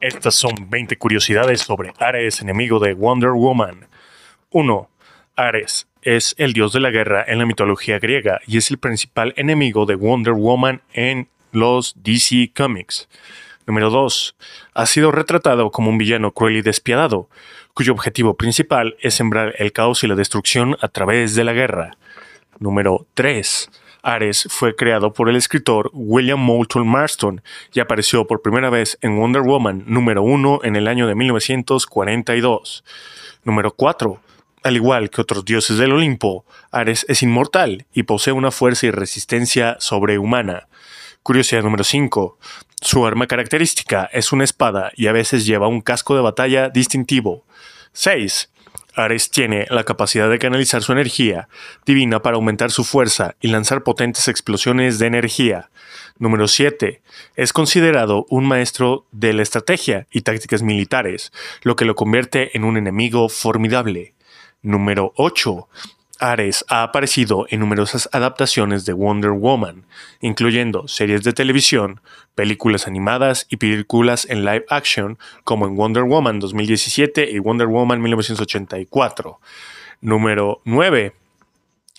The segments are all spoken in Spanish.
Estas son 20 curiosidades sobre Ares, enemigo de Wonder Woman. 1. Ares es el dios de la guerra en la mitología griega y es el principal enemigo de Wonder Woman en los DC Comics. Número 2. Ha sido retratado como un villano cruel y despiadado, cuyo objetivo principal es sembrar el caos y la destrucción a través de la guerra. Número 3 Ares fue creado por el escritor William Moulton Marston y apareció por primera vez en Wonder Woman número 1 en el año de 1942. Número 4. Al igual que otros dioses del Olimpo, Ares es inmortal y posee una fuerza y resistencia sobrehumana. Curiosidad número 5. Su arma característica es una espada y a veces lleva un casco de batalla distintivo. 6. Ares tiene la capacidad de canalizar su energía divina para aumentar su fuerza y lanzar potentes explosiones de energía. Número 7. Es considerado un maestro de la estrategia y tácticas militares, lo que lo convierte en un enemigo formidable. Número 8. Ares ha aparecido en numerosas adaptaciones de Wonder Woman, incluyendo series de televisión, películas animadas y películas en live action, como en Wonder Woman 2017 y Wonder Woman 1984. Número 9.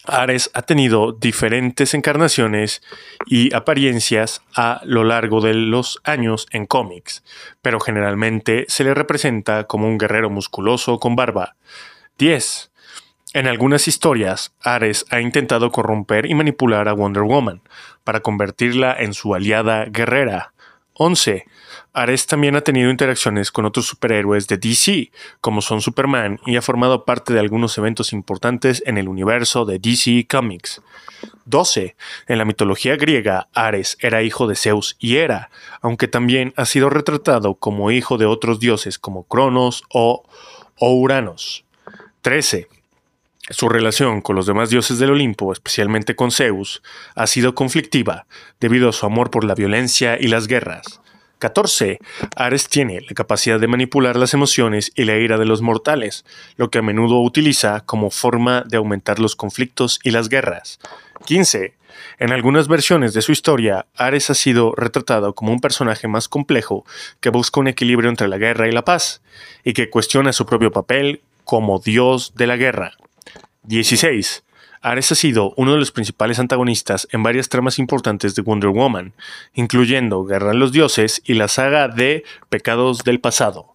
Ares ha tenido diferentes encarnaciones y apariencias a lo largo de los años en cómics, pero generalmente se le representa como un guerrero musculoso con barba. 10. En algunas historias, Ares ha intentado corromper y manipular a Wonder Woman para convertirla en su aliada guerrera. 11. Ares también ha tenido interacciones con otros superhéroes de DC, como son Superman, y ha formado parte de algunos eventos importantes en el universo de DC Comics. 12. En la mitología griega, Ares era hijo de Zeus y Hera, aunque también ha sido retratado como hijo de otros dioses como Cronos o, Uranos. 13. Su relación con los demás dioses del Olimpo, especialmente con Zeus, ha sido conflictiva debido a su amor por la violencia y las guerras. 14. Ares tiene la capacidad de manipular las emociones y la ira de los mortales, lo que a menudo utiliza como forma de aumentar los conflictos y las guerras. 15. En algunas versiones de su historia, Ares ha sido retratado como un personaje más complejo que busca un equilibrio entre la guerra y la paz, y que cuestiona su propio papel como dios de la guerra. 16. Ares ha sido uno de los principales antagonistas en varias tramas importantes de Wonder Woman, incluyendo Guerra de los Dioses y la saga de Pecados del Pasado.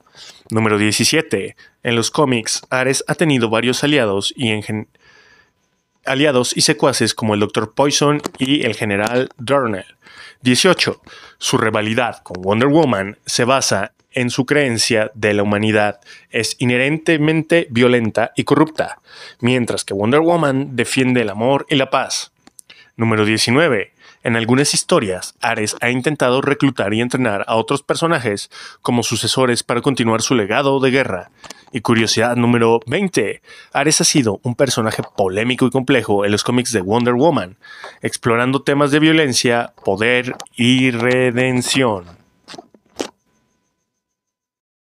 Número 17. En los cómics, Ares ha tenido varios aliados y en, general aliados y secuaces como el Dr. Poison y el general Darnell. 18. Su rivalidad con Wonder Woman se basa en su creencia de la humanidad es inherentemente violenta y corrupta, mientras que Wonder Woman defiende el amor y la paz. Número 19. En algunas historias, Ares ha intentado reclutar y entrenar a otros personajes como sucesores para continuar su legado de guerra. Y curiosidad número 20. Ares ha sido un personaje polémico y complejo en los cómics de Wonder Woman, explorando temas de violencia, poder y redención.